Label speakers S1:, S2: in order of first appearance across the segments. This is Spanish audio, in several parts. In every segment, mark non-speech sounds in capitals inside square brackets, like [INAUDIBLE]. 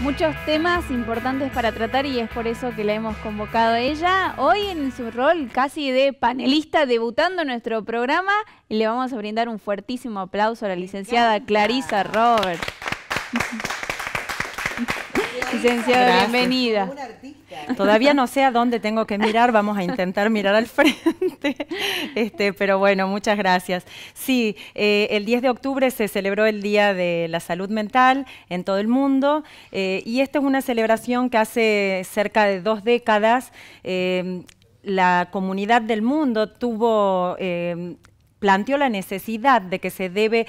S1: muchos temas importantes para tratar y es por eso que la hemos convocado a ella hoy en su rol casi de panelista debutando en nuestro programa le vamos a brindar un fuertísimo aplauso a la licenciada Clarisa Robert.
S2: [LAUGHS] bienvenida.
S1: Todavía no sé a dónde tengo que mirar, vamos a intentar mirar al [LAUGHS] frente, este, pero bueno, muchas gracias. Sí, eh, el 10 de octubre se celebró el Día de la Salud Mental en todo el mundo eh, y esta es una celebración que hace cerca de dos décadas eh, la comunidad del mundo tuvo, planteó la necesidad de que se debe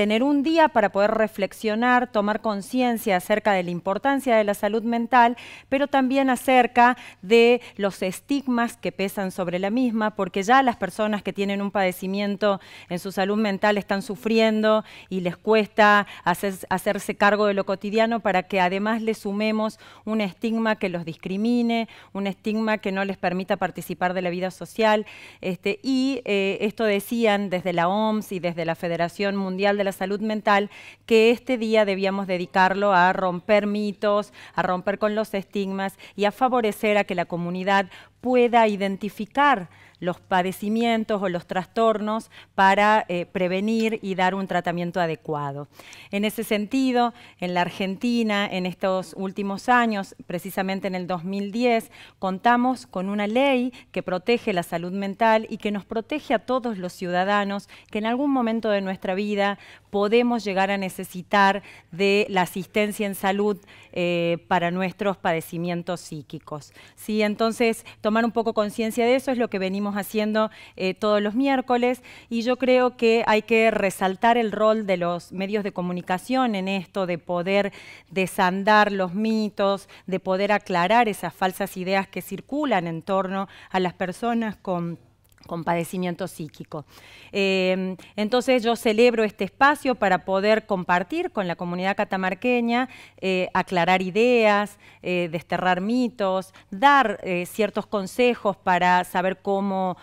S1: tener un día para poder reflexionar, tomar conciencia acerca de la importancia de la salud mental, pero también acerca de los estigmas que pesan sobre la misma, porque ya las personas que tienen un padecimiento en su salud mental están sufriendo y les cuesta hacerse cargo de lo cotidiano para que además le sumemos un estigma que los discrimine, un estigma que no les permita participar de la vida social. Este, y eh, esto decían desde la OMS y desde la Federación Mundial de la salud mental, que este día debíamos dedicarlo a romper mitos, a romper con los estigmas y a favorecer a que la comunidad pueda identificar los padecimientos o los trastornos para eh, prevenir y dar un tratamiento adecuado. En ese sentido, en la Argentina, en estos últimos años, precisamente en el 2010, contamos con una ley que protege la salud mental y que nos protege a todos los ciudadanos que en algún momento de nuestra vida podemos llegar a necesitar de la asistencia en salud eh, para nuestros padecimientos psíquicos. Entonces, tomar un poco conciencia de eso es lo que venimos haciendo eh, todos los miércoles y yo creo que hay que resaltar el rol de los medios de comunicación en esto, de poder desandar los mitos, de poder aclarar esas falsas ideas que circulan en torno a las personas con con padecimiento psíquico. Em, entonces yo celebro este espacio para poder compartir con la comunidad catamarqueña, eh, aclarar ideas, eh, desterrar mitos, dar eh, ciertos consejos para saber cómo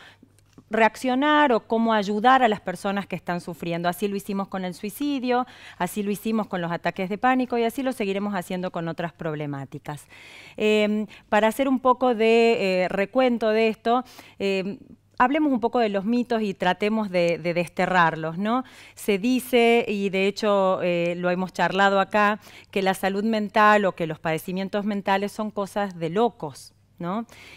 S1: reaccionar o cómo ayudar a las personas que están sufriendo. Así lo hicimos con el suicidio, así lo hicimos con los ataques de pánico y así lo seguiremos haciendo con otras problemáticas. Em, para hacer un poco de recuento de esto, em, hablemos un poco de los mitos y tratemos de, desterrarlos, ¿no? Se dice, y de hecho eh, lo hemos charlado acá, que la salud mental o que los padecimientos mentales son cosas de locos,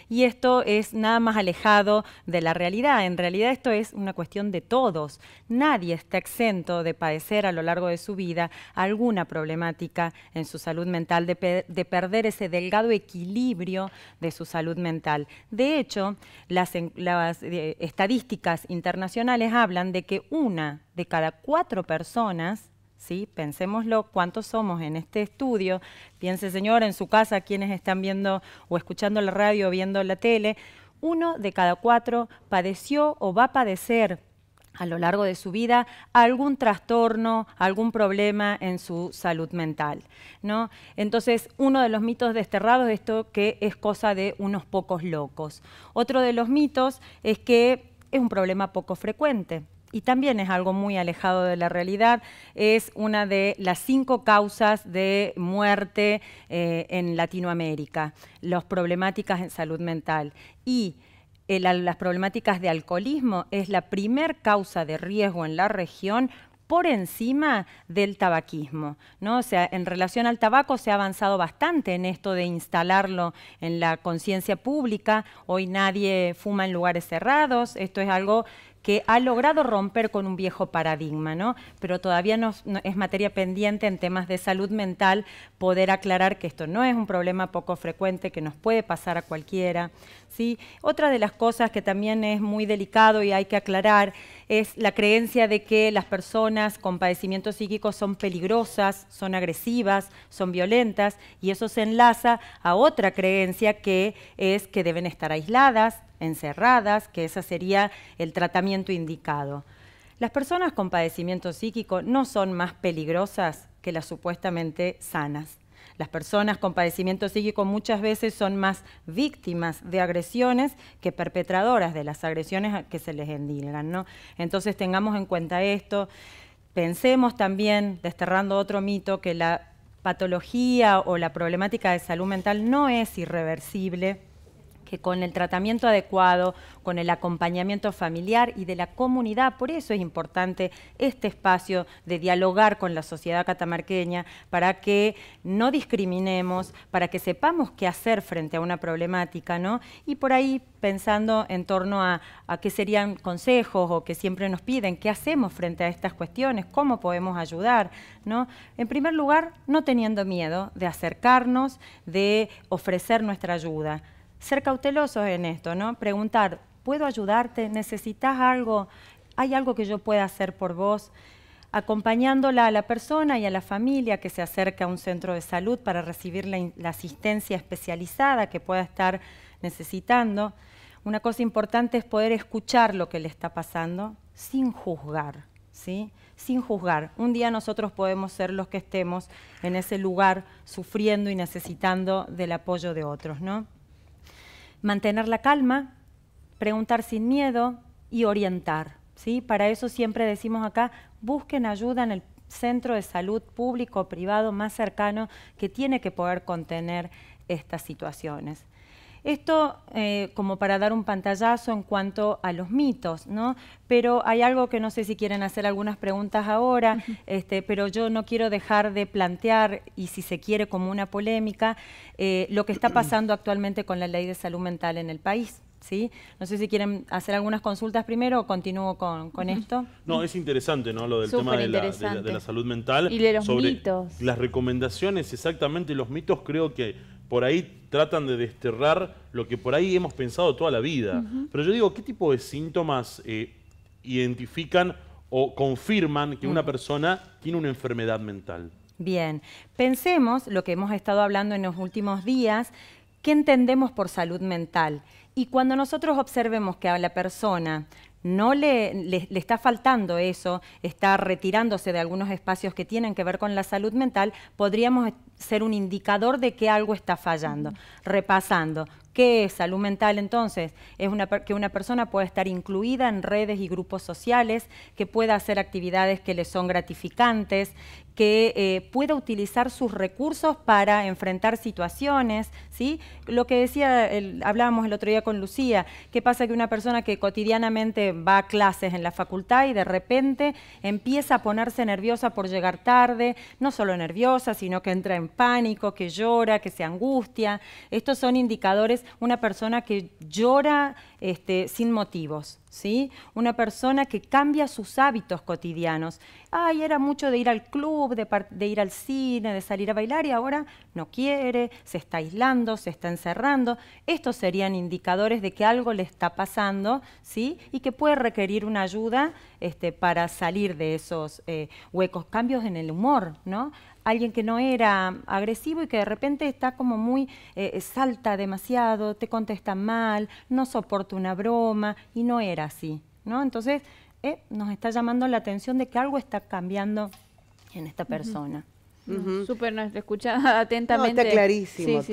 S1: y esto es nada más alejado de la realidad. En realidad esto es una cuestión de todos. Nadie está exento de padecer a lo largo de su vida alguna problemática en su salud mental, de, perder ese delgado equilibrio de su salud mental. De hecho, las, eh, estadísticas internacionales hablan de que una de cada cuatro personas ¿sí? Pensémoslo, cuántos somos en este estudio. Piense, señor, en su casa, quienes están viendo o escuchando la radio o viendo la tele. Uno de cada cuatro padeció o va a padecer a lo largo de su vida algún trastorno, algún problema en su salud mental. ¿no? Entonces, uno de los mitos desterrados es esto que es cosa de unos pocos locos. Otro de los mitos es que es un problema poco frecuente y también es algo muy alejado de la realidad, es una de las cinco causas de muerte eh, en Latinoamérica, las problemáticas en salud mental. Y eh, las problemáticas de alcoholismo es la primer causa de riesgo en la región por encima del tabaquismo. ¿no? O sea, en relación al tabaco se ha avanzado bastante en esto de instalarlo en la conciencia pública. Hoy nadie fuma en lugares cerrados. Esto es algo que ha logrado romper con un viejo paradigma, ¿no? Pero todavía es materia pendiente en temas de salud mental poder aclarar que esto no es un problema poco frecuente, que nos puede pasar a cualquiera, ¿sí? Otra de las cosas que también es muy delicado y hay que aclarar es la creencia de que las personas con padecimientos psíquicos son peligrosas, son agresivas, son violentas y eso se enlaza a otra creencia que es que deben estar aisladas, encerradas, que ese sería el tratamiento indicado. Las personas con padecimiento psíquico no son más peligrosas que las supuestamente sanas. Las personas con padecimiento psíquico muchas veces son más víctimas de agresiones que perpetradoras de las agresiones que se les endilgan. Entonces tengamos en cuenta esto. Pensemos también, desterrando otro mito, que la patología o la problemática de salud mental no es irreversible que con el tratamiento adecuado, con el acompañamiento familiar y de la comunidad, por eso es importante este espacio de dialogar con la sociedad catamarqueña para que no discriminemos, para que sepamos qué hacer frente a una problemática, ¿no? Y por ahí pensando en torno a, qué serían consejos o que siempre nos piden, qué hacemos frente a estas cuestiones, cómo podemos ayudar, ¿no? En primer lugar, no teniendo miedo de acercarnos, de ofrecer nuestra ayuda ser cautelosos en esto, ¿no? Preguntar, ¿puedo ayudarte? ¿Necesitas algo? ¿Hay algo que yo pueda hacer por vos? acompañándola a la persona y a la familia que se acerca a un centro de salud para recibir la, asistencia especializada que pueda estar necesitando. Una cosa importante es poder escuchar lo que le está pasando sin juzgar, ¿sí? Sin juzgar. Un día nosotros podemos ser los que estemos en ese lugar sufriendo y necesitando del apoyo de otros, ¿no? mantener la calma, preguntar sin miedo y orientar. Para eso siempre decimos acá, busquen ayuda en el centro de salud público o privado más cercano que tiene que poder contener estas situaciones. Esto eh, como para dar un pantallazo en cuanto a los mitos, ¿no? Pero hay algo que no sé si quieren hacer algunas preguntas ahora, este, pero yo no quiero dejar de plantear, y si se quiere como una polémica, eh, lo que está [CLEARS THROAT] pasando actualmente con la ley de salud mental en el país. ¿Sí? No sé si quieren hacer algunas consultas primero o continúo con, esto.
S2: No, es interesante, ¿no? Lo del tema de la, salud mental. Y de los mitos. Las recomendaciones, exactamente, los mitos creo que por ahí tratan de desterrar lo que por ahí hemos pensado toda la vida. Pero yo digo, ¿qué tipo de síntomas eh, identifican o confirman que una mm. persona tiene una enfermedad mental?
S1: Bien, pensemos lo que hemos estado hablando en los últimos días, ¿qué entendemos por salud mental? Y cuando nosotros observemos que a la persona no le, le, está faltando eso, está retirándose de algunos espacios que tienen que ver con la salud mental, podríamos ser un indicador de que algo está fallando. Repasando, ¿Qué es salud mental entonces? Es que una persona pueda estar incluida en redes y grupos sociales, que pueda hacer actividades que le son gratificantes, que eh, pueda utilizar sus recursos para enfrentar situaciones, ¿sí? Lo que decía, hablábamos el otro día con Lucía, ¿qué pasa que una persona que cotidianamente va a clases en la facultad y de repente empieza a ponerse nerviosa por llegar tarde, no solo nerviosa, sino que entra en pánico, que llora, que se angustia? Estos son indicadores una persona que llora este, sin motivos, ¿sí? Una persona que cambia sus hábitos cotidianos. Ay, era mucho de ir al club, de, ir al cine, de salir a bailar y ahora no quiere, se está aislando, se está encerrando. Estos serían indicadores de que algo le está pasando, ¿sí? Y que puede requerir una ayuda este, para salir de esos eh, huecos. Cambios en el humor, ¿no? alguien que no era agresivo y que de repente está como muy, eh, eh, salta demasiado, te contesta mal, no soporta una broma y no era así, ¿no? Entonces eh, nos está llamando la atención de que algo está cambiando en esta persona. Súper, nos escucha [LAUGHS] atentamente. está clarísimo sí.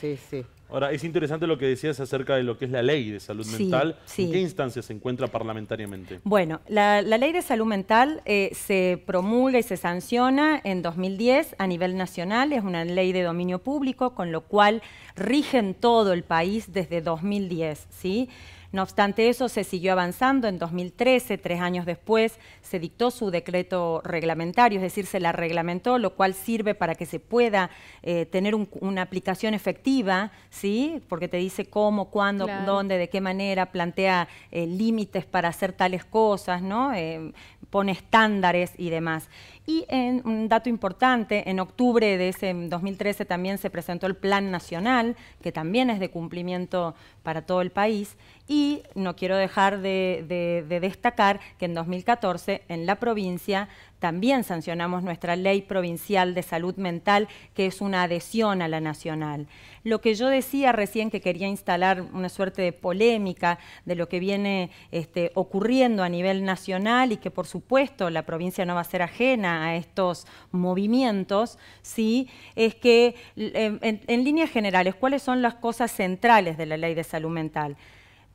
S2: sí, sí. Ahora, es interesante lo que decías acerca de lo que es la ley de salud mental. ¿En qué instancia se encuentra parlamentariamente?
S1: Bueno, la, ley de salud mental eh, se promulga y se sanciona en 2010 a nivel nacional. Es una ley de dominio público, con lo cual rigen todo el país desde 2010, ¿sí? No obstante eso, se siguió avanzando. En 2013, tres años después, se dictó su decreto reglamentario, es decir, se la reglamentó, lo cual sirve para que se pueda eh, tener una aplicación efectiva, ¿sí? Porque te dice cómo, cuándo, dónde, de qué manera, plantea eh, límites para hacer tales cosas, ¿no? Eh, con estándares y demás. Y en, un dato importante, en octubre de ese 2013 también se presentó el Plan Nacional, que también es de cumplimiento para todo el país, y no quiero dejar de destacar que en 2014 en la provincia también sancionamos nuestra ley provincial de salud mental, que es una adhesión a la nacional. Lo que yo decía recién que quería instalar una suerte de polémica de lo que viene este, ocurriendo a nivel nacional y que por supuesto la provincia no va a ser ajena a estos movimientos, ¿sí? es que eh, en líneas generales, ¿cuáles son las cosas centrales de la ley de salud mental?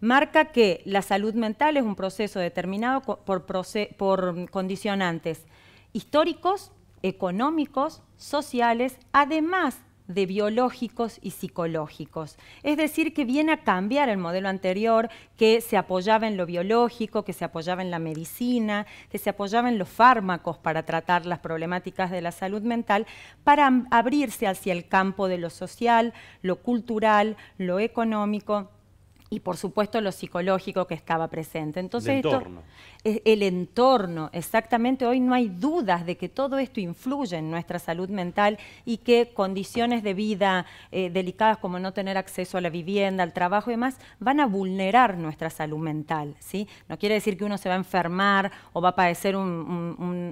S1: marca que la salud mental es un proceso determinado por, por condicionantes históricos, económicos, sociales, además de biológicos y psicológicos. Es decir, que viene a cambiar el modelo anterior que se apoyaba en lo biológico, que se apoyaba en la medicina, que se apoyaba en los fármacos para tratar las problemáticas de la salud mental, para abrirse hacia el campo de lo social, lo cultural, lo económico y por supuesto lo psicológico que estaba presente. Entonces, entorno el entorno. Exactamente, hoy no hay dudas de que todo esto influye en nuestra salud mental y que condiciones de vida eh, delicadas como no tener acceso a la vivienda, al trabajo y demás, van a vulnerar nuestra salud mental. ¿sí? No quiere decir que uno se va a enfermar o va a padecer un,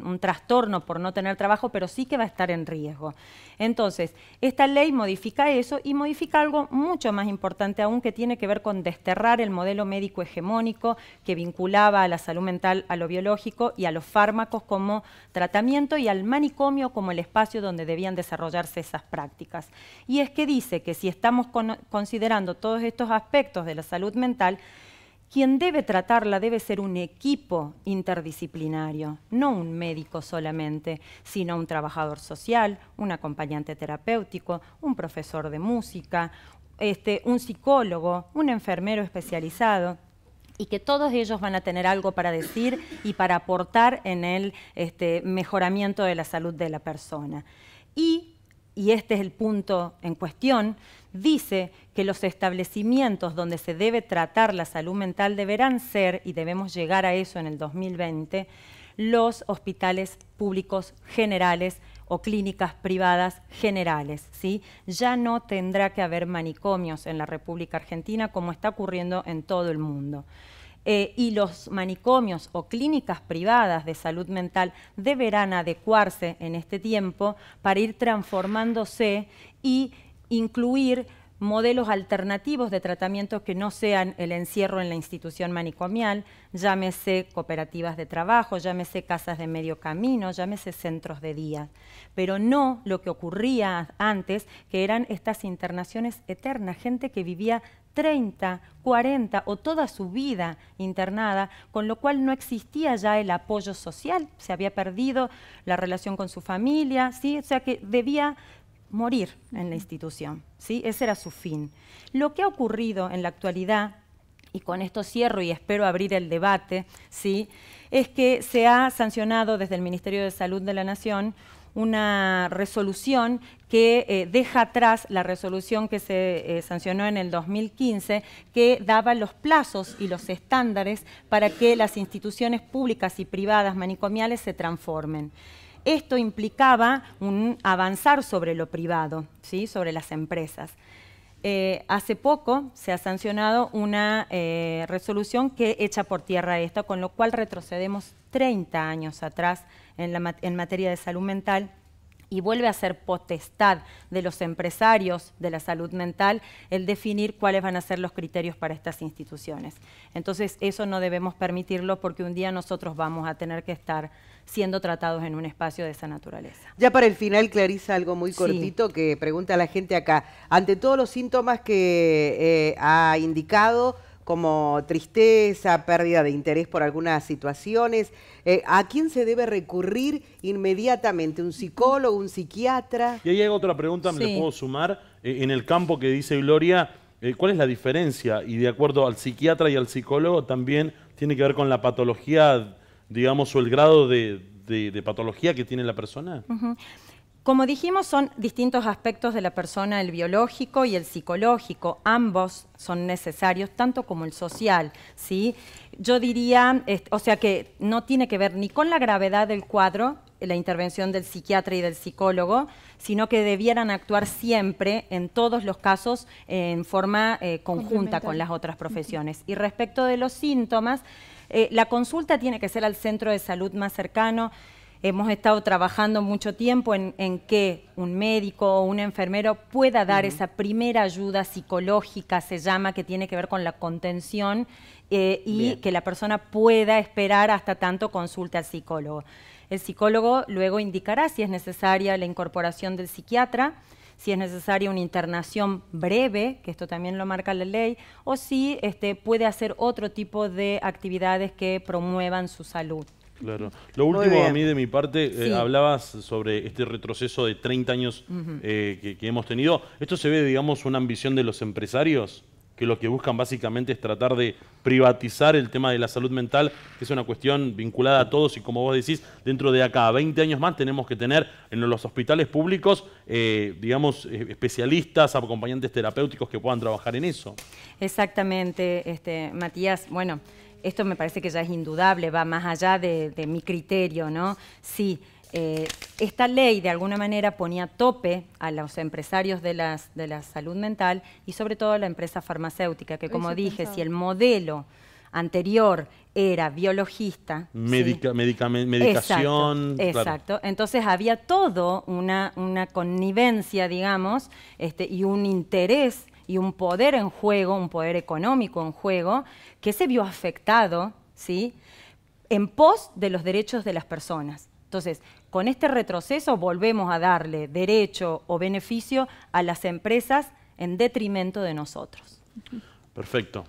S1: un trastorno por no tener trabajo, pero sí que va a estar en riesgo. Entonces, esta ley modifica eso y modifica algo mucho más importante aún que tiene que ver con desterrar el modelo médico hegemónico que vinculaba a la salud mental a lo biológico y a los fármacos como tratamiento y al manicomio como el espacio donde debían desarrollarse esas prácticas. Y es que dice que si estamos considerando todos estos aspectos de la salud mental, quien debe tratarla debe ser un equipo interdisciplinario, no un médico solamente, sino un trabajador social, un acompañante terapéutico, un profesor de música, este, un psicólogo, un enfermero especializado, y que todos ellos van a tener algo para decir y para aportar en el este, mejoramiento de la salud de la persona. Y, y este es el punto en cuestión, dice que los establecimientos donde se debe tratar la salud mental deberán ser, y debemos llegar a eso en el 2020, los hospitales públicos generales o clínicas privadas generales. ¿sí? Ya no tendrá que haber manicomios en la República Argentina como está ocurriendo en todo el mundo. Eh, y los manicomios o clínicas privadas de salud mental deberán adecuarse en este tiempo para ir transformándose y incluir modelos alternativos de tratamiento que no sean el encierro en la institución manicomial, llámese cooperativas de trabajo, llámese casas de medio camino, llámese centros de día, pero no lo que ocurría antes, que eran estas internaciones eternas, gente que vivía 30, 40 o toda su vida internada, con lo cual no existía ya el apoyo social, se había perdido la relación con su familia, ¿sí? o sea que debía morir en la institución. ¿sí? Ese era su fin. Lo que ha ocurrido en la actualidad, y con esto cierro y espero abrir el debate, ¿sí? es que se ha sancionado desde el Ministerio de Salud de la Nación una resolución que eh, deja atrás la resolución que se eh, sancionó en el 2015, que daba los plazos y los estándares para que las instituciones públicas y privadas manicomiales se transformen esto implicaba un avanzar sobre lo privado, ¿sí? sobre las empresas. Eh, hace poco se ha sancionado una eh, resolución que echa por tierra esto, con lo cual retrocedemos 30 años atrás en materia de salud mental y vuelve a ser potestad de los empresarios de la salud mental el definir cuáles van a ser los criterios para estas instituciones. Entonces, eso no debemos permitirlo porque un día nosotros vamos a tener que estar siendo tratados en un espacio de esa naturaleza.
S2: Ya para el final, Clarisa, algo muy cortito que pregunta la gente acá. Ante todos los síntomas que eh, ha indicado, como tristeza, pérdida de interés por algunas situaciones. Eh, ¿A quién se debe recurrir inmediatamente? ¿Un psicólogo, un psiquiatra? Y ahí hay otra pregunta, me puedo sumar, eh, en el campo que dice Gloria, eh, ¿cuál es la diferencia? Y de acuerdo al psiquiatra y al psicólogo también tiene que ver con la patología, digamos, o el grado de, patología que tiene la persona.
S1: Como dijimos, son distintos aspectos de la persona, el biológico y el psicológico. Ambos son necesarios, tanto como el social. ¿sí? Yo diría, o sea que no tiene que ver ni con la gravedad del cuadro, la intervención del psiquiatra y del psicólogo, sino que debieran actuar siempre, en todos los casos, en forma eh, conjunta con las otras profesiones. Y respecto de los síntomas, eh, la consulta tiene que ser al centro de salud más cercano. Hemos estado trabajando mucho tiempo en, que un médico o un enfermero pueda dar esa primera ayuda psicológica, se llama, que tiene que ver con la contención eh, y que la persona pueda esperar hasta tanto consulte al psicólogo. El psicólogo luego indicará si es necesaria la incorporación del psiquiatra, si es necesaria una internación breve, que esto también lo marca la ley, o si este, puede hacer otro tipo de actividades que promuevan su salud.
S2: Claro. Lo último a mí de mi parte, eh, hablabas sobre este retroceso de 30 años eh, que, hemos tenido. ¿Esto se ve, digamos, una ambición de los empresarios? que lo que buscan básicamente es tratar de privatizar el tema de la salud mental, que es una cuestión vinculada a todos y como vos decís, dentro de acá 20 años más tenemos que tener en los hospitales públicos, eh, digamos, especialistas, acompañantes terapéuticos que puedan trabajar en eso.
S1: Exactamente, este, Matías. Bueno, esto me parece que ya es indudable, va más allá de, mi criterio, ¿no? Sí. Eh, esta ley de alguna manera ponía tope a los empresarios de, las, de la salud mental y sobre todo a la empresa farmacéutica, que como dije, si el modelo anterior era biologista.
S2: medicación. Exacto, exacto,
S1: Entonces había todo una, una connivencia, digamos, este, y un interés y un poder en juego, un poder económico en juego, que se vio afectado ¿sí? en pos de los derechos de las personas. Entonces, con este retroceso volvemos a darle derecho o beneficio a las empresas en detrimento de nosotros.
S2: Perfecto.